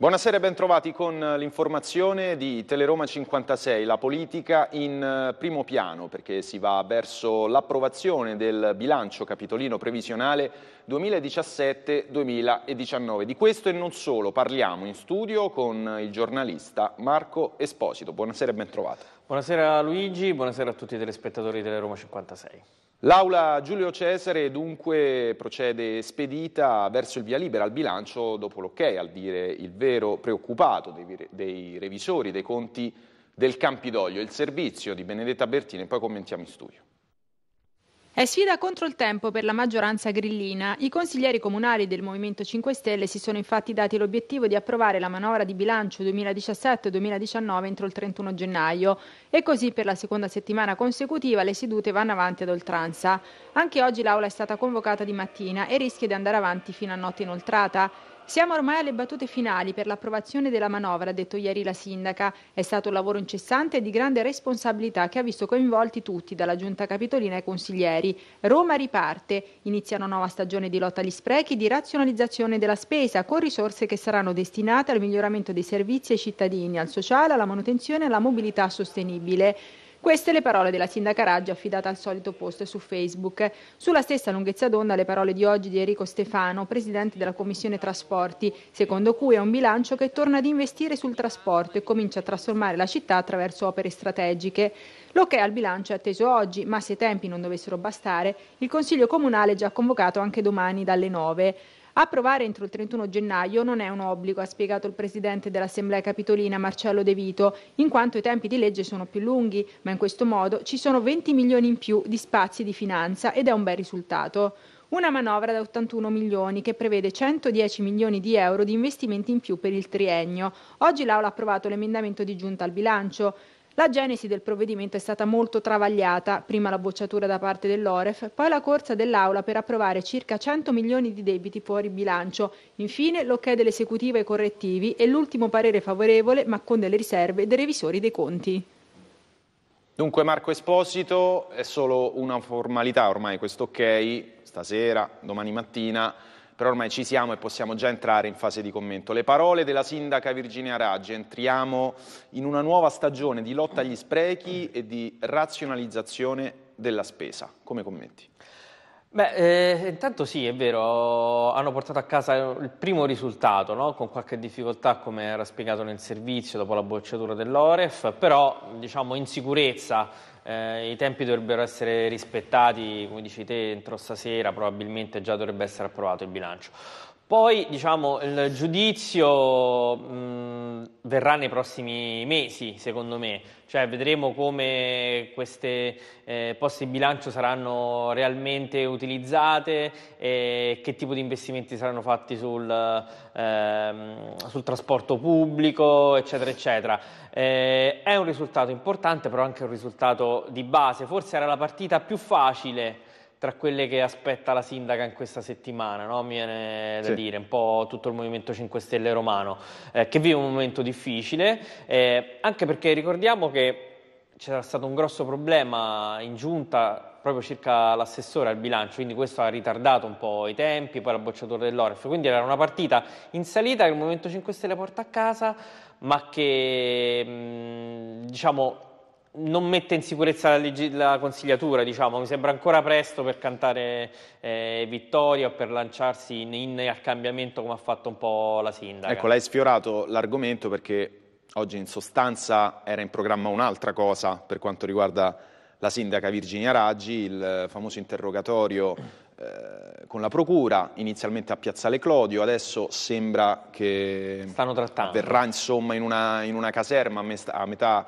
Buonasera e bentrovati con eh, l'informazione di Teleroma 56, la politica in eh, primo piano perché si va verso l'approvazione del bilancio capitolino previsionale 2017-2019. Di questo e non solo parliamo in studio con il giornalista Marco Esposito. Buonasera e bentrovato. Buonasera Luigi, buonasera a tutti i telespettatori di Teleroma 56. L'Aula Giulio Cesare dunque procede spedita verso il via libera al bilancio dopo l'ok, al dire il vero preoccupato dei, dei revisori dei conti del Campidoglio, il servizio di Benedetta Bertini, poi commentiamo in studio. È sfida contro il tempo per la maggioranza grillina. I consiglieri comunali del Movimento 5 Stelle si sono infatti dati l'obiettivo di approvare la manovra di bilancio 2017-2019 entro il 31 gennaio e così per la seconda settimana consecutiva le sedute vanno avanti ad oltranza. Anche oggi l'Aula è stata convocata di mattina e rischia di andare avanti fino a notte inoltrata. Siamo ormai alle battute finali per l'approvazione della manovra, ha detto ieri la sindaca. È stato un lavoro incessante e di grande responsabilità che ha visto coinvolti tutti, dalla giunta capitolina ai consiglieri. Roma riparte, inizia una nuova stagione di lotta agli sprechi, di razionalizzazione della spesa, con risorse che saranno destinate al miglioramento dei servizi ai cittadini, al sociale, alla manutenzione e alla mobilità sostenibile. Queste le parole della sindaca Raggi affidata al solito post su Facebook. Sulla stessa lunghezza d'onda le parole di oggi di Enrico Stefano, presidente della Commissione Trasporti, secondo cui è un bilancio che torna ad investire sul trasporto e comincia a trasformare la città attraverso opere strategiche. Lo che al bilancio è atteso oggi, ma se i tempi non dovessero bastare, il Consiglio Comunale è già convocato anche domani dalle 9. Approvare entro il 31 gennaio non è un obbligo, ha spiegato il presidente dell'Assemblea Capitolina Marcello De Vito, in quanto i tempi di legge sono più lunghi, ma in questo modo ci sono 20 milioni in più di spazi di finanza ed è un bel risultato. Una manovra da 81 milioni che prevede 110 milioni di euro di investimenti in più per il triennio. Oggi l'Aula ha approvato l'emendamento di giunta al bilancio. La genesi del provvedimento è stata molto travagliata, prima la bocciatura da parte dell'Oref, poi la corsa dell'Aula per approvare circa 100 milioni di debiti fuori bilancio, infine l'ok dell'esecutiva ai correttivi e l'ultimo parere favorevole, ma con delle riserve, dei revisori dei conti. Dunque Marco Esposito, è solo una formalità ormai questo ok, stasera, domani mattina, però ormai ci siamo e possiamo già entrare in fase di commento. Le parole della sindaca Virginia Raggi, entriamo in una nuova stagione di lotta agli sprechi e di razionalizzazione della spesa. Come commenti? Beh, eh, intanto sì, è vero, hanno portato a casa il primo risultato, no? con qualche difficoltà come era spiegato nel servizio dopo la bocciatura dell'Oref, però diciamo in sicurezza eh, I tempi dovrebbero essere rispettati, come dici te, entro stasera probabilmente già dovrebbe essere approvato il bilancio. Poi diciamo, il giudizio mh, verrà nei prossimi mesi, secondo me, cioè vedremo come queste eh, poste di bilancio saranno realmente utilizzate e che tipo di investimenti saranno fatti sul, ehm, sul trasporto pubblico, eccetera, eccetera. Eh, è un risultato importante, però anche un risultato di base, forse era la partita più facile tra quelle che aspetta la sindaca in questa settimana, no? mi viene da sì. dire, un po' tutto il Movimento 5 Stelle romano, eh, che vive un momento difficile, eh, anche perché ricordiamo che c'era stato un grosso problema in giunta proprio circa l'assessore al bilancio, quindi questo ha ritardato un po' i tempi, poi la bocciatura dell'Oref, quindi era una partita in salita che il Movimento 5 Stelle porta a casa, ma che mm, diciamo non mette in sicurezza la, legge, la, consigliatura, diciamo, mi sembra ancora presto per cantare eh, vittoria o per lanciarsi in, in, al cambiamento come ha fatto un po' la sindaca. Ecco, l'hai sfiorato l'argomento perché oggi in sostanza era in programma un'altra cosa per quanto riguarda la sindaca Virginia Raggi, il famoso interrogatorio eh, con la procura, inizialmente a Piazzale Clodio, adesso sembra che verrà insomma in una, in una caserma a metà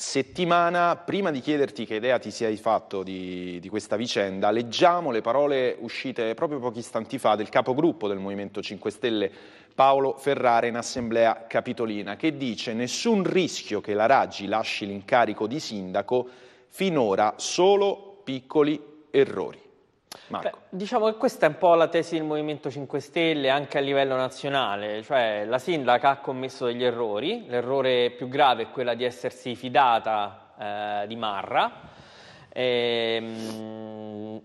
settimana, prima di chiederti che idea ti sei fatto di, di, questa vicenda, leggiamo le parole uscite proprio pochi istanti fa del capogruppo del Movimento 5 Stelle Paolo Ferrara in assemblea capitolina, che dice nessun rischio che la Raggi lasci l'incarico di sindaco, finora solo piccoli errori. Beh, diciamo che questa è un po' la tesi del Movimento 5 Stelle anche a livello nazionale, cioè la sindaca ha commesso degli errori, l'errore più grave è quello di essersi fidata eh, di Marra, e, ehm,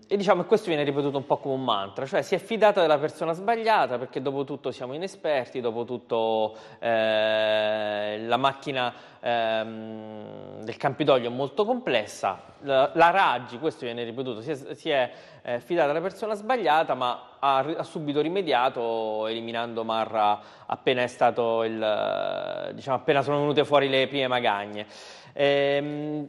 e diciamo che questo viene ripetuto un po' come un mantra, cioè si è fidata della persona sbagliata perché dopo tutto siamo inesperti, dopo tutto eh, la macchina ehm, del Campidoglio è molto complessa, la, la Raggi, questo viene ripetuto, si è, si è eh, fidata della persona sbagliata ma ha, ha, subito rimediato eliminando Marra appena, il, diciamo, appena sono venute fuori le prime magagne. Ehm,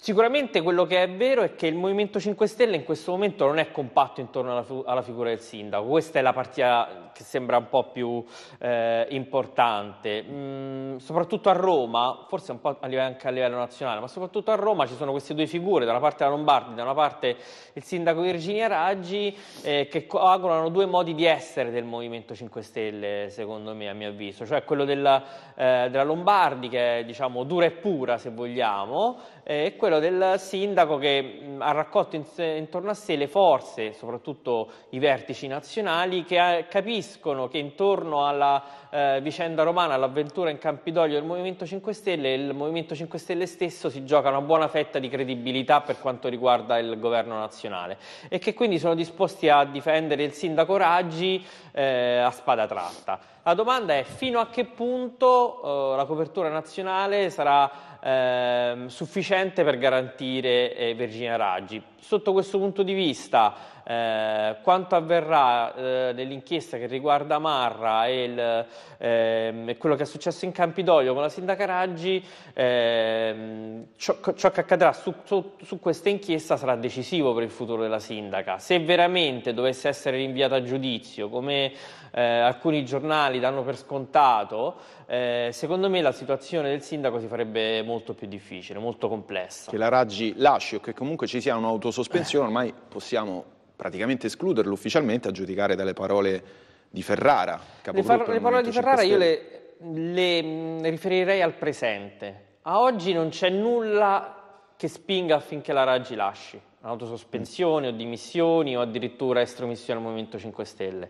Sicuramente quello che è vero è che il Movimento 5 Stelle in questo momento non è compatto intorno alla, alla figura del sindaco, questa è la partita che sembra un po' più eh, importante, mm, soprattutto a Roma, forse un po' anche a livello nazionale, ma soprattutto a Roma ci sono queste due figure, da una parte la Lombardi, da una parte il sindaco Virginia Raggi, eh, che coagulano due modi di essere del Movimento 5 Stelle, secondo me, a mio avviso, cioè quello della, eh, della Lombardi che è diciamo dura e pura se vogliamo, eh, è quello del sindaco che ha raccolto intorno a sé le forze, soprattutto i vertici nazionali, che eh, capiscono che intorno alla eh, vicenda romana, all'avventura in Campidoglio del Movimento 5 Stelle, il Movimento 5 Stelle stesso si gioca una buona fetta di credibilità per quanto riguarda il governo nazionale e che quindi sono disposti a difendere il sindaco Raggi eh, a spada tratta. La domanda è fino a che punto eh, la copertura nazionale sarà eh, sufficiente per garantire eh, Virginia Raggi. Sotto questo punto di vista eh, quanto avverrà eh, nell'inchiesta che riguarda Marra e il, eh, quello che è successo in Campidoglio con la sindaca Raggi, ehm, ciò, ciò, che accadrà su, su, su, questa inchiesta sarà decisivo per il futuro della sindaca. Se veramente dovesse essere rinviata a giudizio, come eh, alcuni giornali danno per scontato, eh, secondo me la situazione del sindaco si farebbe molto più difficile, molto complessa. Che la Raggi lasci o che comunque ci sia un'autosospensione, ormai possiamo praticamente escluderlo ufficialmente a giudicare dalle parole di Ferrara. Le, far, le parole di Ferrara io le, le mm, riferirei al presente. A oggi non c'è nulla che spinga affinché la Raggi lasci autosospensioni o dimissioni o addirittura estromissione al Movimento 5 Stelle.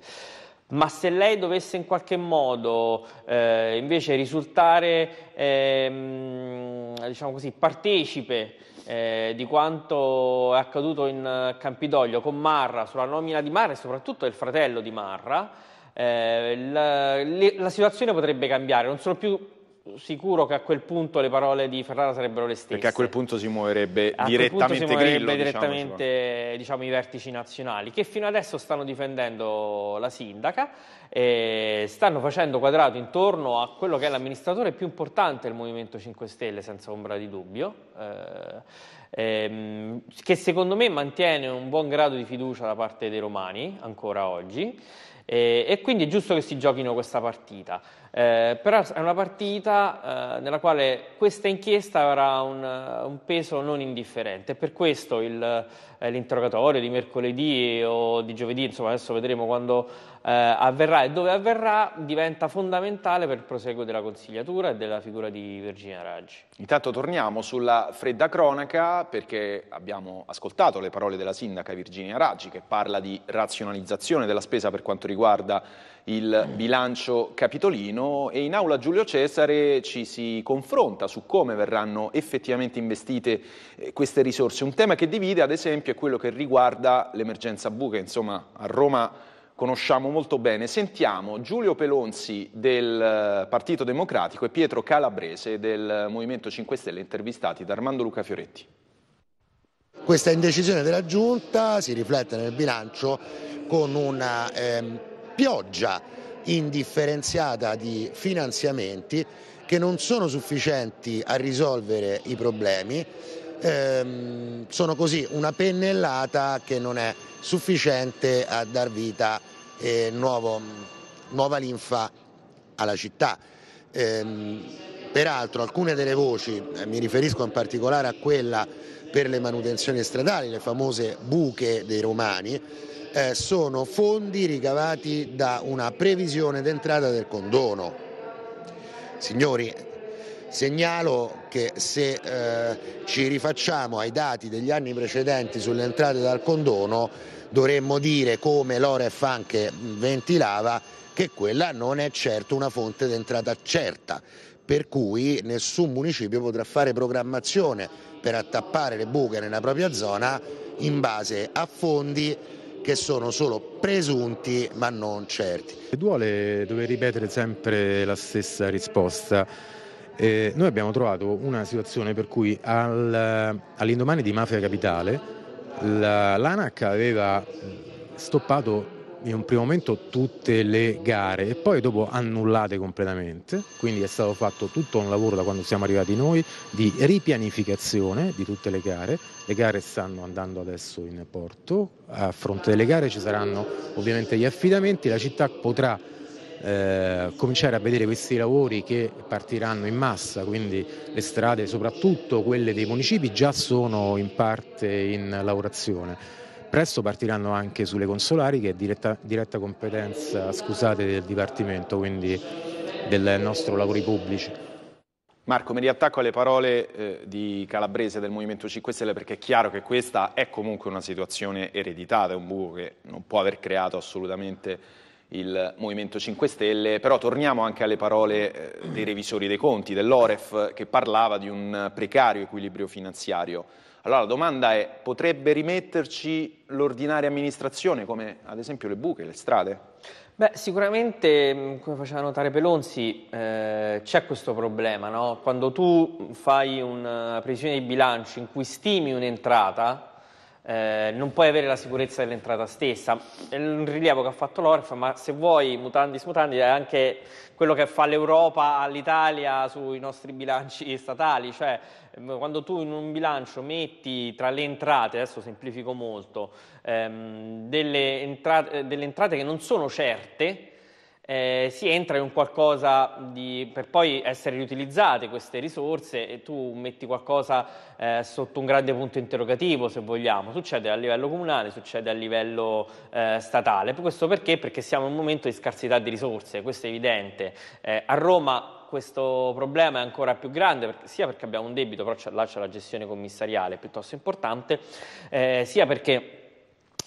Ma se lei dovesse in qualche modo eh, invece risultare eh, diciamo così, partecipe eh, di quanto è accaduto in Campidoglio con Marra, sulla nomina di Marra e soprattutto del fratello di Marra, eh, la, la situazione potrebbe cambiare, non sono più sicuro che a quel punto le parole di Ferrara sarebbero le stesse. Perché a quel punto si muoverebbe a direttamente si muoverebbe Grillo, diciamo, direttamente diciamo, diciamo, i vertici nazionali, che fino adesso stanno difendendo la sindaca, stanno facendo quadrato intorno a quello che è l'amministratore più importante del Movimento 5 Stelle, senza ombra di dubbio, eh, ehm, che secondo me mantiene un buon grado di fiducia da parte dei romani ancora oggi. E, eh, e, quindi è giusto che si giochino questa partita. Eh, però è una partita eh, nella quale questa inchiesta avrà un, un peso non indifferente. Per questo il, eh, l'interrogatorio di mercoledì o di giovedì, insomma adesso vedremo quando eh, avverrà e dove avverrà diventa fondamentale per il proseguo della consigliatura e della figura di Virginia Raggi. Intanto torniamo sulla fredda cronaca perché abbiamo ascoltato le parole della sindaca Virginia Raggi che parla di razionalizzazione della spesa per quanto riguarda il bilancio capitolino e in aula Giulio Cesare ci si confronta su come verranno effettivamente investite eh, queste risorse. Un tema che divide ad esempio è quello che riguarda l'emergenza buca, insomma a Roma conosciamo molto bene. Sentiamo Giulio Pelonzi del eh, Partito Democratico e Pietro Calabrese del eh, Movimento 5 Stelle intervistati da Armando Luca Fioretti. Questa indecisione della Giunta si riflette nel bilancio con una eh, pioggia indifferenziata di finanziamenti che non sono sufficienti a risolvere i problemi ehm, sono così una pennellata che non è sufficiente a dar vita e eh, nuovo, nuova linfa alla città. Ehm, peraltro alcune delle voci, eh, mi riferisco in particolare a quella per le manutenzioni stradali, le famose buche dei romani, eh, sono fondi ricavati da una previsione d'entrata del condono. Signori, segnalo che se eh, ci rifacciamo ai dati degli anni precedenti sulle entrate dal condono dovremmo dire come l'Oref anche ventilava che quella non è certo una fonte d'entrata certa per cui nessun municipio potrà fare programmazione per attappare le buche nella propria zona in base a fondi che sono solo presunti ma non certi. Duole dover ripetere sempre la stessa risposta eh, noi abbiamo trovato una situazione per cui al, all'indomani di Mafia Capitale la, l'ANAC aveva stoppato in un primo momento tutte le gare e poi dopo annullate completamente, quindi è stato fatto tutto un lavoro da quando siamo arrivati noi di ripianificazione di tutte le gare, le gare stanno andando adesso in porto, a fronte delle gare ci saranno ovviamente gli affidamenti, la città potrà eh, cominciare a vedere questi lavori che partiranno in massa, quindi le strade, soprattutto quelle dei municipi, già sono in parte in lavorazione. Presto partiranno anche sulle consolari che è diretta, diretta competenza scusate, del Dipartimento, quindi del nostro lavori pubblici. Marco, mi riattacco alle parole eh, di Calabrese del Movimento 5 Stelle perché è chiaro che questa è comunque una situazione ereditata, è un buco che non può aver creato assolutamente il Movimento 5 Stelle, però torniamo anche alle parole eh, dei revisori dei conti, dell'Oref, che parlava di un precario equilibrio finanziario. Allora la domanda è, potrebbe rimetterci l'ordinaria amministrazione, come ad esempio le buche, le strade? Beh, sicuramente, mm, come faceva notare Pelonzi, eh, c'è questo problema, no? Quando tu fai una previsione di bilancio in cui stimi un'entrata, eh, non puoi avere la sicurezza dell'entrata stessa. È un rilievo che ha fatto l'Orf, ma se vuoi, mutandis mutandis, è anche quello che fa l'Europa all'Italia sui nostri bilanci statali, cioè ehm, quando tu in un bilancio metti tra le entrate, adesso semplifico molto, ehm, delle, entrate, eh, delle entrate che non sono certe, eh, si entra in qualcosa di, per poi essere riutilizzate queste risorse e tu metti qualcosa eh, sotto un grande punto interrogativo se vogliamo, succede a livello comunale, succede a livello eh, statale, questo perché? Perché siamo in un momento di scarsità di risorse, questo è evidente, eh, a Roma questo problema è ancora più grande, sia perché abbiamo un debito, però là c'è la gestione commissariale piuttosto importante, eh, sia perché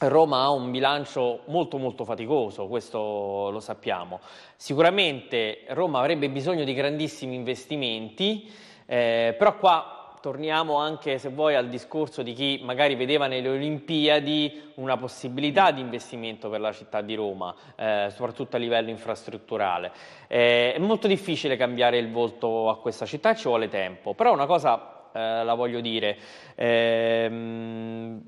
Roma ha un bilancio molto molto faticoso, questo lo sappiamo. Sicuramente Roma avrebbe bisogno di grandissimi investimenti, eh, però qua torniamo anche, se vuoi, al discorso di chi magari vedeva nelle Olimpiadi una possibilità di investimento per la città di Roma, eh, soprattutto a livello infrastrutturale. Eh, è molto difficile cambiare il volto a questa città, ci vuole tempo, però una cosa eh, la voglio dire. Ehm,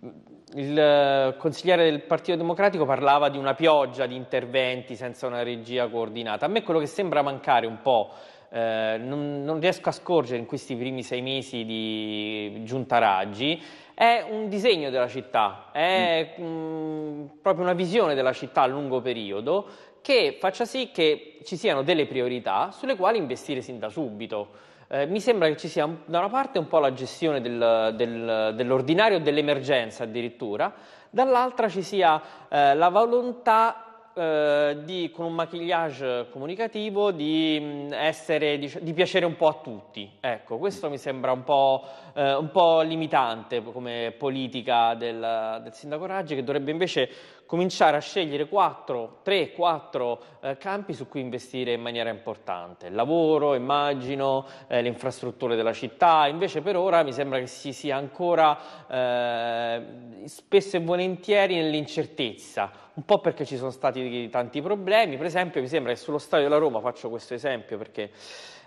il eh, consigliere del Partito Democratico parlava di una pioggia di interventi senza una regia coordinata. A me quello che sembra mancare un po', eh, non, non, riesco a scorgere in questi primi sei mesi di giunta Raggi, è un disegno della città, è mm. mh, mm, proprio una visione della città a lungo periodo che faccia sì che ci siano delle priorità sulle quali investire sin da subito. Eh, mi sembra che ci sia da una parte un po' la gestione del, del, dell'ordinario dell'emergenza addirittura, dall'altra ci sia eh, la volontà eh, di, con un maquillage comunicativo di, mm, essere, di, di, piacere un po' a tutti. Ecco, questo mi sembra un po', eh, un po limitante come politica del, del sindaco Raggi che dovrebbe invece cominciare a scegliere 4, 3, 4 eh, campi su cui investire in maniera importante. Il lavoro, immagino, eh, le infrastrutture della città, invece per ora mi sembra che si sia ancora eh, spesso e volentieri nell'incertezza un po' perché ci sono stati tanti problemi, per esempio mi sembra che sullo stadio della Roma, faccio questo esempio perché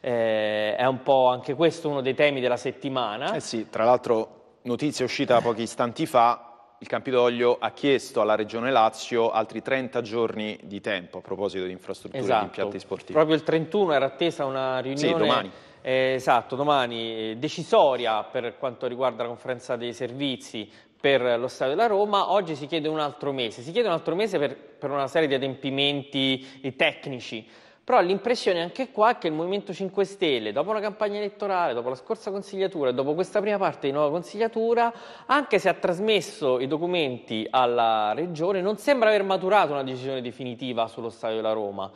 eh, è un po' anche questo uno dei temi della settimana. Eh sì, tra l'altro notizia uscita pochi istanti fa, il Campidoglio ha chiesto alla Regione Lazio altri 30 giorni di tempo a proposito di infrastrutture esatto. e di esatto. impianti sportivi. Proprio il 31 era attesa una riunione... Sì, domani. Eh, esatto, domani eh, decisoria per quanto riguarda la conferenza dei servizi per lo Stato della Roma, oggi si chiede un altro mese, si chiede un altro mese per, per una serie di adempimenti eh, tecnici, però l'impressione anche qua è che il Movimento 5 Stelle, dopo la campagna elettorale, dopo la scorsa consigliatura e dopo questa prima parte di nuova consigliatura, anche se ha trasmesso i documenti alla Regione, non sembra aver maturato una decisione definitiva sullo stadio della Roma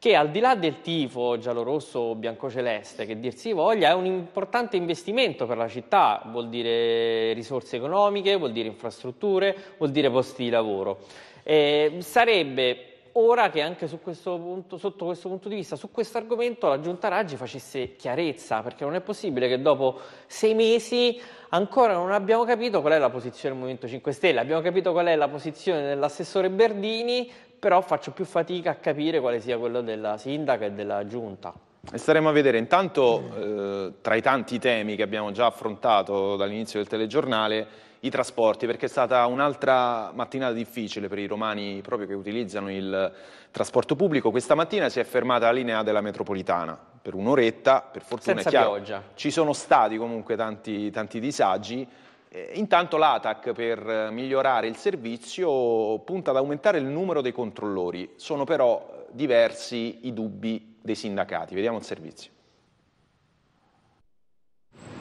che al di là del tifo giallo-rosso o biancoceleste, che dir si voglia, è un importante investimento per la città, vuol dire risorse economiche, vuol dire infrastrutture, vuol dire posti di lavoro. Eh, sarebbe ora che anche questo punto, sotto questo punto di vista, su questo argomento, la Giunta Raggi facesse chiarezza, perché non è possibile che dopo sei mesi ancora non abbiamo capito qual è la posizione del Movimento 5 Stelle, abbiamo capito qual è la posizione dell'assessore Berdini, però faccio più fatica a capire quale sia quella della sindaca e della Giunta. E staremo a vedere, intanto eh, tra i tanti temi che abbiamo già affrontato dall'inizio del telegiornale, i trasporti, perché è stata un'altra mattinata difficile per i romani proprio che utilizzano il trasporto pubblico. Questa mattina si è fermata la linea della metropolitana per un'oretta, per fortuna Senza è chiaro. Pioggia. Ci sono stati comunque tanti, tanti disagi. Eh, intanto l'ATAC per migliorare il servizio punta ad aumentare il numero dei controllori, sono però diversi i dubbi dei sindacati. Vediamo il servizio.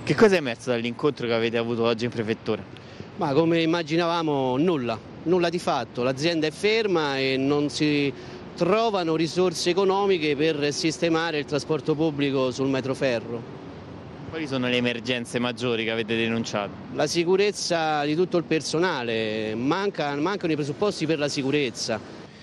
Che cosa è emerso dall'incontro che avete avuto oggi in prefettura? Ma come immaginavamo nulla, nulla di fatto, l'azienda è ferma e non si trovano risorse economiche per sistemare il trasporto pubblico sul metroferro. Quali sono le emergenze maggiori che avete denunciato? La sicurezza di tutto il personale, mancano, mancano i presupposti per la sicurezza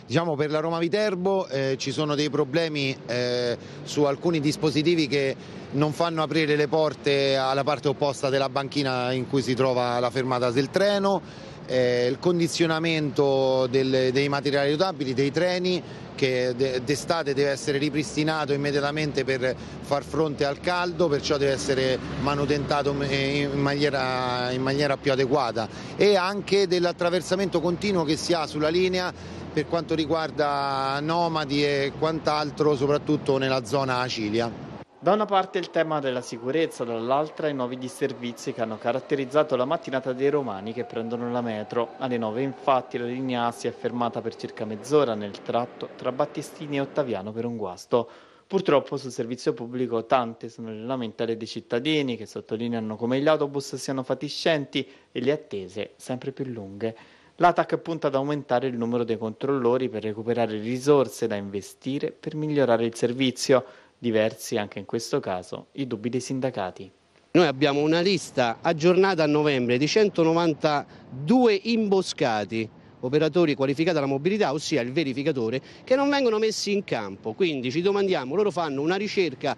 Diciamo per la Roma Viterbo eh, ci sono dei problemi eh, su alcuni dispositivi che non fanno aprire le porte alla parte opposta della banchina in cui si trova la fermata del treno. Eh, il condizionamento del, dei materiali rotabili, dei treni che d'estate deve essere ripristinato immediatamente per far fronte al caldo, perciò deve essere manutentato in maniera, in maniera più adeguata e anche dell'attraversamento continuo che si ha sulla linea per quanto riguarda nomadi e quant'altro, soprattutto nella zona Acilia. Da una parte il tema della sicurezza, dall'altra i nuovi disservizi che hanno caratterizzato la mattinata dei romani che prendono la metro. Alle 9 infatti la linea A si è fermata per circa mezz'ora nel tratto tra Battistini e Ottaviano per un guasto. Purtroppo sul servizio pubblico tante sono le lamentele dei cittadini che sottolineano come gli autobus siano fatiscenti e le attese sempre più lunghe. L'ATAC punta ad aumentare il numero dei controllori per recuperare risorse da investire per migliorare il servizio, diversi anche in questo caso i dubbi dei sindacati. Noi abbiamo una lista aggiornata a novembre di 192 imboscati operatori qualificati alla mobilità, ossia il verificatore, che non vengono messi in campo. Quindi ci domandiamo, loro fanno una ricerca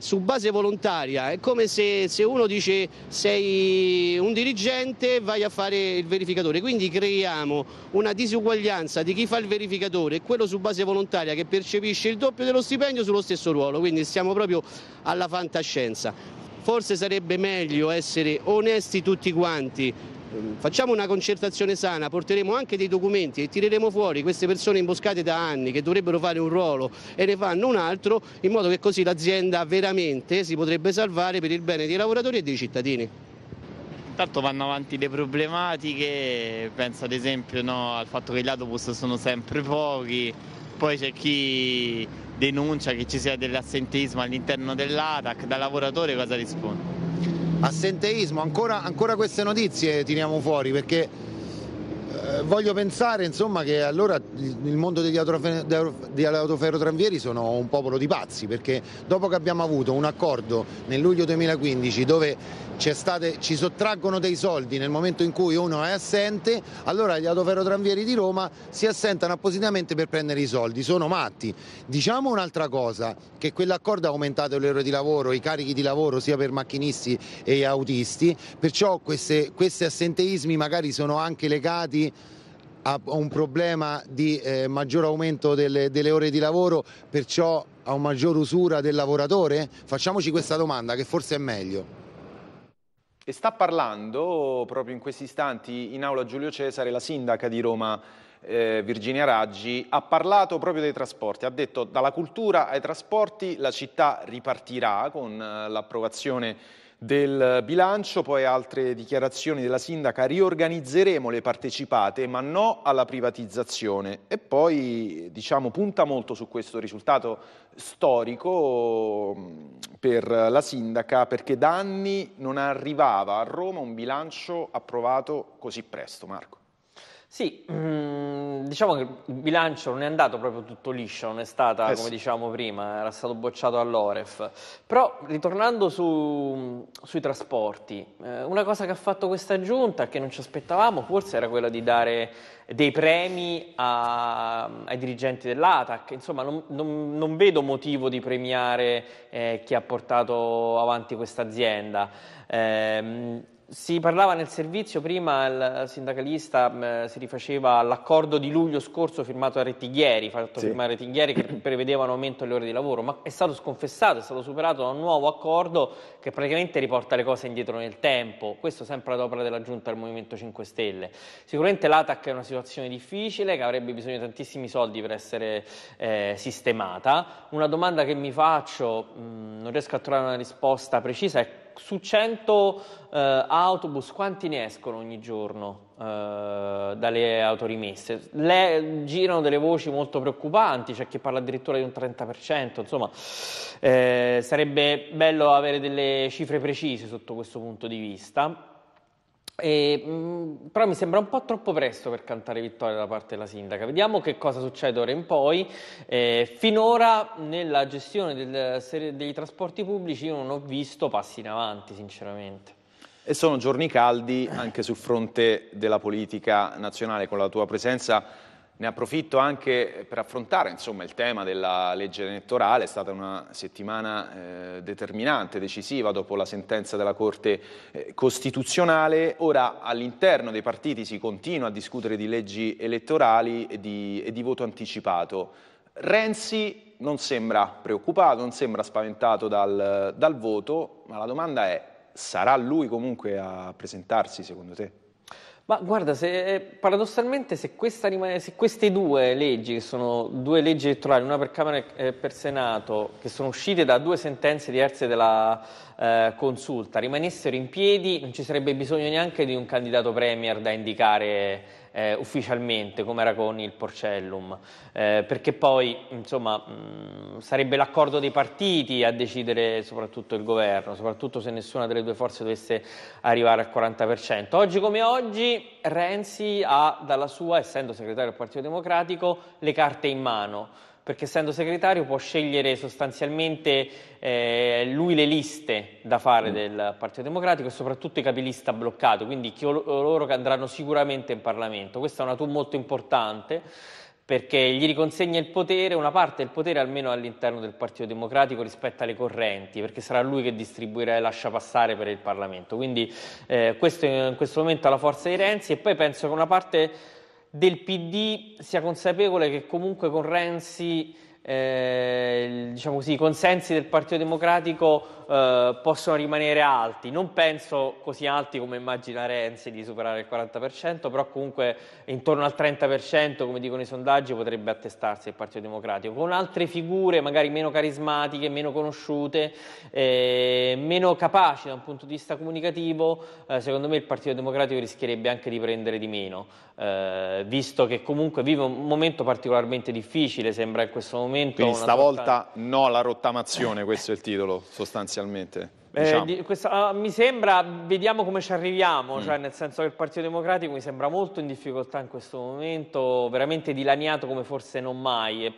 su base volontaria, è come se, se uno dice sei un dirigente e vai a fare il verificatore, quindi creiamo una disuguaglianza di chi fa il verificatore e quello su base volontaria che percepisce il doppio dello stipendio sullo stesso ruolo, quindi siamo proprio alla fantascienza. Forse sarebbe meglio essere onesti tutti quanti, facciamo una concertazione sana, porteremo anche dei documenti e tireremo fuori queste persone imboscate da anni che dovrebbero fare un ruolo e ne fanno un altro, in modo che così l'azienda veramente si potrebbe salvare per il bene dei lavoratori e dei cittadini. Intanto vanno avanti le problematiche, penso ad esempio no, al fatto che gli autobus sono sempre pochi, poi c'è chi denuncia che ci sia dell'assentismo all'interno dell'ATAC, da lavoratore cosa risponde? assenteismo, ancora, ancora queste notizie tiriamo fuori perché eh, voglio pensare insomma, che allora il mondo degli, autoferrotranvieri sono un popolo di pazzi perché dopo che abbiamo avuto un accordo nel luglio 2015 dove state, ci sottraggono dei soldi nel momento in cui uno è assente, allora gli autoferrotranvieri di Roma si assentano appositamente per prendere i soldi, sono matti. Diciamo un'altra cosa, che quell'accordo ha aumentato le ore di lavoro, i carichi di lavoro sia per macchinisti e autisti, perciò queste, questi assenteismi magari sono anche legati ha un problema di eh, maggior aumento delle, delle ore di lavoro, perciò ha un maggior usura del lavoratore? Facciamoci questa domanda che forse è meglio. E sta parlando proprio in questi istanti in aula Giulio Cesare, la sindaca di Roma eh, Virginia Raggi, ha parlato proprio dei trasporti, ha detto dalla cultura ai trasporti la città ripartirà con eh, l'approvazione del bilancio, poi altre dichiarazioni della sindaca, riorganizzeremo le partecipate ma no alla privatizzazione e poi diciamo, punta molto su questo risultato storico mm, per la sindaca perché da anni non arrivava a Roma un bilancio approvato così presto. Marco. Sì, mm, diciamo che il bilancio non è andato proprio tutto liscio, non è stata eh sì. come diciamo prima, era stato bocciato all'Oref. Però ritornando su, sui trasporti, eh, una cosa che ha fatto questa giunta, che non ci aspettavamo, forse era quella di dare dei premi a, ai dirigenti dell'ATAC. Insomma, non, non, non vedo motivo di premiare eh, chi ha portato avanti questa azienda. Eh, si parlava nel servizio prima, il sindacalista mh, mm, si rifaceva all'accordo di luglio scorso firmato a Rettighieri, fatto sì. firmare Rettighieri che prevedeva un aumento delle ore di lavoro, ma è stato sconfessato, è stato superato da un nuovo accordo che praticamente riporta le cose indietro nel tempo, questo sempre ad opera della Giunta del Movimento 5 Stelle. Sicuramente l'ATAC è una situazione difficile che avrebbe bisogno di tantissimi soldi per essere eh, sistemata. Una domanda che mi faccio, mh, mm, non riesco a trovare una risposta precisa, è su 100 eh, autobus quanti ne escono ogni giorno eh, dalle autorimesse? Le, girano delle voci molto preoccupanti, c'è cioè chi parla addirittura di un 30%, insomma eh, sarebbe bello avere delle cifre precise sotto questo punto di vista. E, mh, mm, però mi sembra un po' troppo presto per cantare vittoria da parte della sindaca. Vediamo che cosa succede ora in poi. Eh, finora nella gestione del, degli trasporti pubblici io non ho visto passi in avanti, sinceramente. E sono giorni caldi anche sul fronte della politica nazionale con la tua presenza ne approfitto anche per affrontare insomma, il tema della legge elettorale, è stata una settimana eh, determinante, decisiva dopo la sentenza della Corte eh, Costituzionale. Ora all'interno dei partiti si continua a discutere di leggi elettorali e di, e di voto anticipato. Renzi non sembra preoccupato, non sembra spaventato dal, dal voto, ma la domanda è sarà lui comunque a presentarsi secondo te? Ma guarda, se, eh, paradossalmente se, rimane, se, queste due leggi, che sono due leggi elettorali, una per Camera e eh, per Senato, che sono uscite da due sentenze diverse della, eh, consulta rimanessero in piedi non ci sarebbe bisogno neanche di un candidato premier da indicare eh, ufficialmente come era con il Porcellum eh, perché poi insomma mh, mm, sarebbe l'accordo dei partiti a decidere soprattutto il governo soprattutto se nessuna delle due forze dovesse arrivare al 40% oggi come oggi Renzi ha dalla sua essendo segretario del Partito Democratico le carte in mano perché essendo segretario può scegliere sostanzialmente eh, lui le liste da fare mm. del Partito Democratico e soprattutto i capilista bloccati, quindi coloro che andranno sicuramente in Parlamento. Questa è una tour molto importante perché gli riconsegna il potere, una parte del potere almeno all'interno del Partito Democratico rispetto alle correnti, perché sarà lui che distribuirà e lascia passare per il Parlamento. Quindi eh, questo in questo momento è la forza di Renzi e poi penso che una parte del PD sia consapevole che comunque con Renzi eh, diciamo così, i consensi del Partito Democratico eh, possono rimanere alti, non penso così alti come immagina Renzi di superare il 40%, però comunque intorno al 30%, come dicono i sondaggi, potrebbe attestarsi il Partito Democratico, con altre figure magari meno carismatiche, meno conosciute, eh, meno capaci da un punto di vista comunicativo, eh, secondo me il Partito Democratico rischierebbe anche di prendere di meno, eh, visto che comunque vive un momento particolarmente difficile, sembra in questo momento. Quindi stavolta sorta... no alla rottamazione, questo è il titolo sostanzialmente sostanzialmente? Eh, diciamo. Eh, questa, uh, mi sembra, vediamo come ci arriviamo, cioè, mm. cioè nel senso che il Partito Democratico mi sembra molto in difficoltà in questo momento, veramente dilaniato come forse non mai e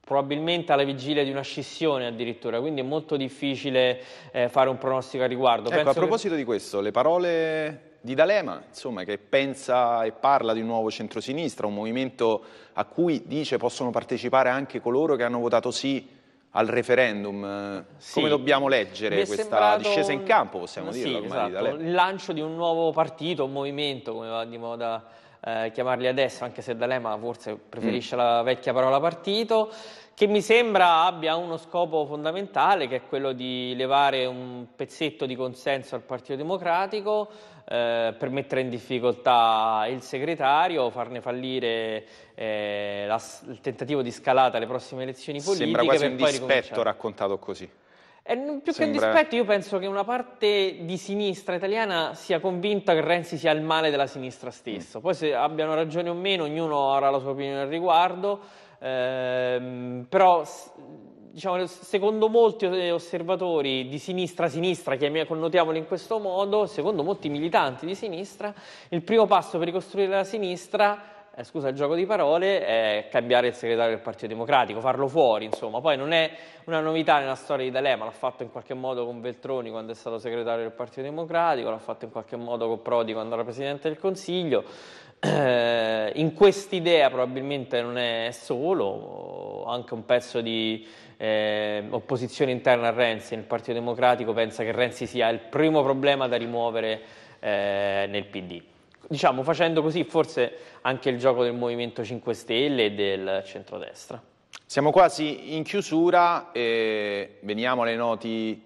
probabilmente alla vigilia di una scissione addirittura, quindi è molto difficile eh, fare un pronostico a riguardo. Ecco, Penso a proposito che... di questo, le parole di D'Alema, insomma, che pensa e parla di un nuovo centrosinistra, un movimento a cui dice possono partecipare anche coloro che hanno votato sì al referendum, eh, sì. come dobbiamo leggere questa discesa in campo, possiamo sì, dire? Esatto. il lancio di un nuovo partito, un movimento, come va di moda eh, chiamarli adesso, anche se D'Alema forse preferisce mm. la vecchia parola partito, che mi sembra abbia uno scopo fondamentale, che è quello di levare un pezzetto di consenso al Partito Democratico, eh, per mettere in difficoltà il segretario, farne fallire eh, la, il tentativo di scalata alle prossime elezioni politiche. Sembra quasi un dispetto raccontato così. E eh, più Sembra... che un dispetto, io penso che una parte di sinistra italiana sia convinta che Renzi sia il male della sinistra stessa. Mm. Poi se abbiano ragione o meno, ognuno avrà la sua opinione al riguardo. Ehm, però diciamo, secondo molti eh, osservatori di sinistra, sinistra, connotiamolo in questo modo, secondo molti militanti di sinistra, il primo passo per ricostruire la sinistra eh, scusa il gioco di parole, è cambiare il segretario del Partito Democratico, farlo fuori, insomma. Poi non è una novità nella storia di D'Alema, l'ha fatto in qualche modo con Veltroni quando è stato segretario del Partito Democratico, l'ha fatto in qualche modo con Prodi quando era Presidente del Consiglio. Eh, in quest'idea probabilmente non è solo, anche un pezzo di eh, opposizione interna a Renzi, nel Partito Democratico pensa che Renzi sia il primo problema da rimuovere eh, nel PD diciamo facendo così forse anche il gioco del Movimento 5 Stelle e del centrodestra. Siamo quasi in chiusura e veniamo alle noti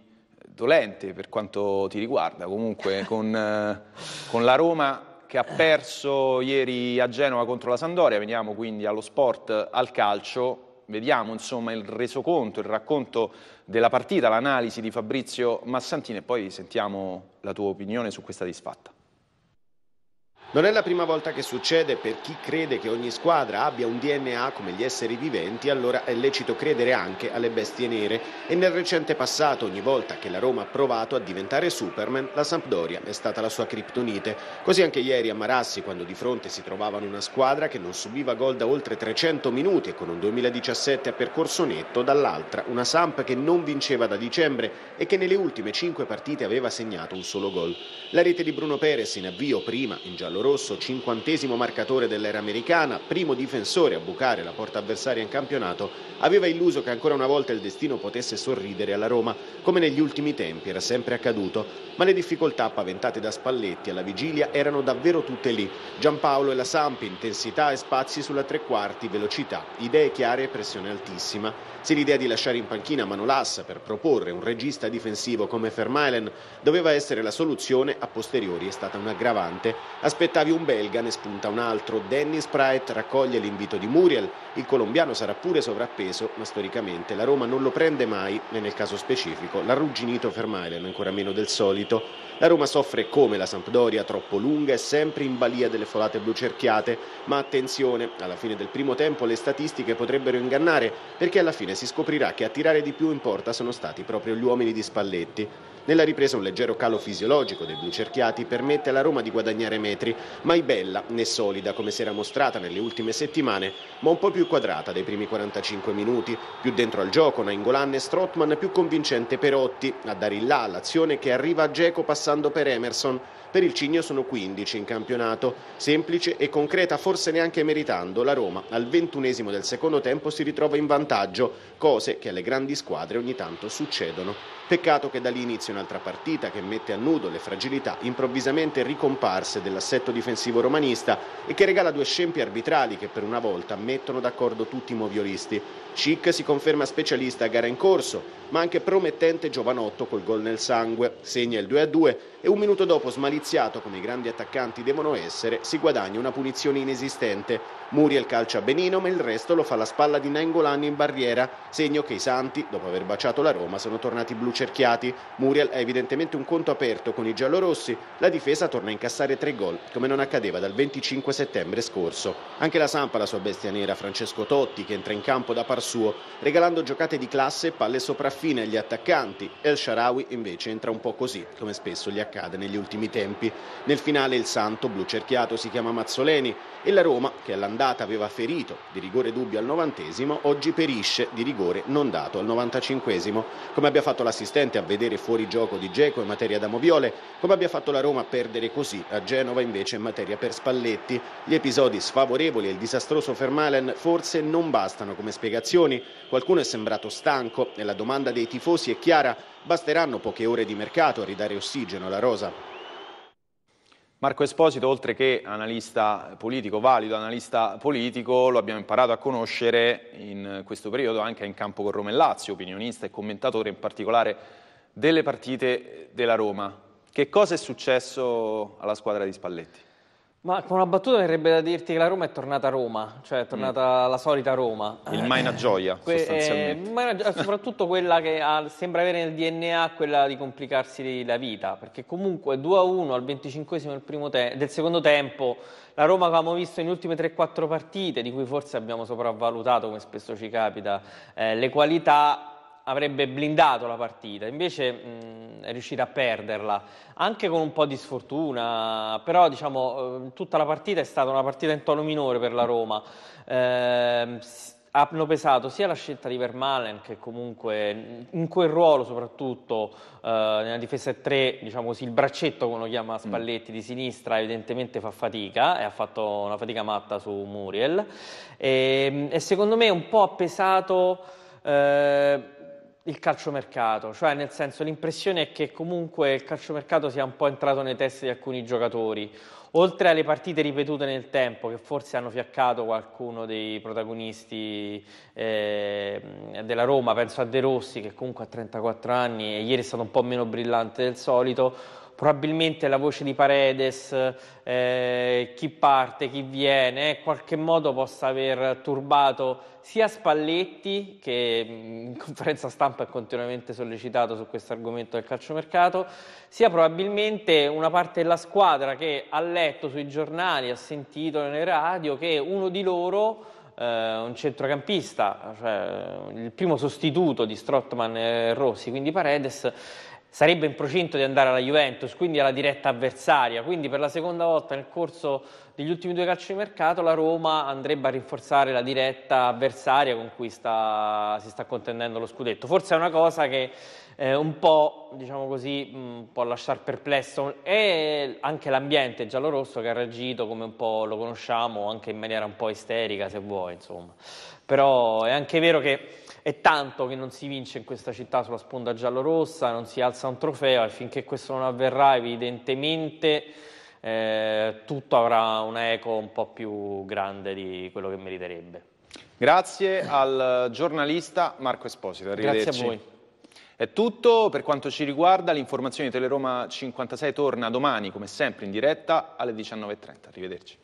dolenti per quanto ti riguarda, comunque con, eh, con la Roma che ha perso ieri a Genova contro la Sandoria, veniamo quindi allo sport, al calcio, vediamo insomma il resoconto, il racconto della partita, l'analisi di Fabrizio Massantini e poi sentiamo la tua opinione su questa disfatta. Non è la prima volta che succede, per chi crede che ogni squadra abbia un DNA come gli esseri viventi, allora è lecito credere anche alle bestie nere e nel recente passato ogni volta che la Roma ha provato a diventare Superman, la Sampdoria è stata la sua criptonite. Così anche ieri a Marassi, quando di fronte si trovavano una squadra che non subiva gol da oltre 300 minuti e con un 2017 a percorso netto, dall'altra una Samp che non vinceva da dicembre e che nelle ultime 5 partite aveva segnato un solo gol. La rete di Bruno Perez in avvio prima in giallo rosso, cinquantesimo marcatore dell'era americana, primo difensore a bucare la porta avversaria in campionato, aveva illuso che ancora una volta il destino potesse sorridere alla Roma, come negli ultimi tempi era sempre accaduto, ma le difficoltà paventate da Spalletti alla vigilia erano davvero tutte lì. Giampaolo e la Samp, intensità e spazi sulla tre quarti, velocità, idee chiare e pressione altissima. Se l'idea di lasciare in panchina Manolassa per proporre un regista difensivo come Vermaelen doveva essere la soluzione, a posteriori è stata un aggravante. Aspettare Ottavi un belga ne spunta un altro, Dennis Pride raccoglie l'invito di Muriel, il colombiano sarà pure sovrappeso, ma storicamente la Roma non lo prende mai né nel caso specifico l'arrugginito Fermailen ancora meno del solito. La Roma soffre come la Sampdoria, troppo lunga e sempre in balia delle folate blucerchiate, ma attenzione, alla fine del primo tempo le statistiche potrebbero ingannare perché alla fine si scoprirà che a tirare di più in porta sono stati proprio gli uomini di Spalletti. Nella ripresa un leggero calo fisiologico dei cerchiati permette alla Roma di guadagnare metri, mai bella né solida come si era mostrata nelle ultime settimane, ma un po' più quadrata dei primi 45 minuti, più dentro al gioco Nainggolan e Strotman, più convincente Perotti, a dare in là l'azione che arriva a Geco passando per Emerson. Per il Cigno sono 15 in campionato. Semplice e concreta, forse neanche meritando, la Roma al ventunesimo del secondo tempo si ritrova in vantaggio, cose che alle grandi squadre ogni tanto succedono. Peccato che dall'inizio un'altra partita che mette a nudo le fragilità improvvisamente ricomparse dell'assetto difensivo romanista e che regala due scempi arbitrali che per una volta mettono d'accordo tutti i moviolisti. Cic si conferma specialista a gara in corso, ma anche promettente giovanotto col gol nel sangue. Segna il 2-2 e un minuto dopo, smaliziato come i grandi attaccanti devono essere, si guadagna una punizione inesistente. Muriel calcia benino, ma il resto lo fa la spalla di Nengolan in barriera, segno che i Santi, dopo aver baciato la Roma, sono tornati blu cerchiati. Muriel è evidentemente un conto aperto con i giallorossi. La difesa torna a incassare tre gol, come non accadeva dal 25 settembre scorso. Anche la Sampa, la sua bestia nera, Francesco Totti, che entra in campo da par suo, regalando giocate di classe e palle sopraffine agli attaccanti. El Sharawi invece entra un po' così, come spesso gli accade negli ultimi tempi. Nel finale il Santo, blu cerchiato, si chiama Mazzoleni e la Roma, che è l'andata Badata aveva ferito di rigore dubbio al novantesimo, oggi perisce di rigore non dato al novantacinquesimo. Come abbia fatto l'assistente a vedere fuori gioco di Geco in materia d'amoviole, come abbia fatto la Roma a perdere così a Genova invece in materia per Spalletti. Gli episodi sfavorevoli e il disastroso Fermalen forse non bastano come spiegazioni. Qualcuno è sembrato stanco e la domanda dei tifosi è chiara, basteranno poche ore di mercato a ridare ossigeno alla rosa. Marco Esposito, oltre che analista politico, valido analista politico, lo abbiamo imparato a conoscere in questo periodo anche in campo con Lazio, opinionista e commentatore in particolare delle partite della Roma. Che cosa è successo alla squadra di Spalletti? Ma con una battuta verrebbe da dirti che la Roma è tornata a Roma, cioè è tornata mm. la solita Roma. Il Maina Gioia, que- eh, sostanzialmente. Eh, Maina, soprattutto quella che ha, sembra avere nel DNA quella di complicarsi la vita, perché comunque 2-1 al 25 te- del secondo tempo, la Roma che avevamo visto in ultime 3-4 partite, di cui forse abbiamo sopravvalutato, come spesso ci capita, eh, le qualità avrebbe blindato la partita, invece mh, mm, è riuscita a perderla, anche con un po' di sfortuna, però diciamo eh, tutta la partita è stata una partita in tono minore per la Roma. Eh, hanno pesato sia la scelta di Vermalen che comunque mm, in quel ruolo soprattutto eh, nella difesa 3 diciamo così il braccetto come lo chiama Spalletti di sinistra evidentemente fa fatica e ha fatto una fatica matta su Muriel e, ehm, e secondo me un po' ha pesato eh, il calciomercato, cioè nel senso l'impressione è che comunque il calciomercato sia un po' entrato nei testi di alcuni giocatori, oltre alle partite ripetute nel tempo che forse hanno fiaccato qualcuno dei protagonisti eh, della Roma, penso a De Rossi che comunque ha 34 anni e ieri è stato un po' meno brillante del solito, probabilmente la voce di Paredes, eh, chi parte, chi viene, in qualche modo possa aver turbato sia Spalletti, che mm, in conferenza stampa è continuamente sollecitato su questo argomento del calciomercato, sia probabilmente una parte della squadra che ha letto sui giornali, ha sentito nelle radio che uno di loro... Uh, un centrocampista, cioè, il primo sostituto di Strottman e Rossi, quindi Paredes, sarebbe in procinto di andare alla Juventus, quindi alla diretta avversaria. Quindi per la seconda volta nel corso degli ultimi due calci di mercato la Roma andrebbe a rinforzare la diretta avversaria con cui sta, si sta contendendo lo scudetto. Forse è una cosa che eh, un po', diciamo così, mm, può lasciare perplesso e anche l'ambiente giallorosso che ha reagito come un po' lo conosciamo, anche in maniera un po' isterica se vuoi, insomma. Però è anche vero che è tanto che non si vince in questa città sulla sponda giallorossa, non si alza un trofeo e finché questo non avverrà evidentemente eh, tutto avrà eco un po' più grande di quello che meriterebbe. Grazie al giornalista Marco Esposito, arrivederci. Grazie a voi. È tutto per quanto ci riguarda, l'informazione di Teleroma 56 torna domani come sempre in diretta alle 19.30, arrivederci.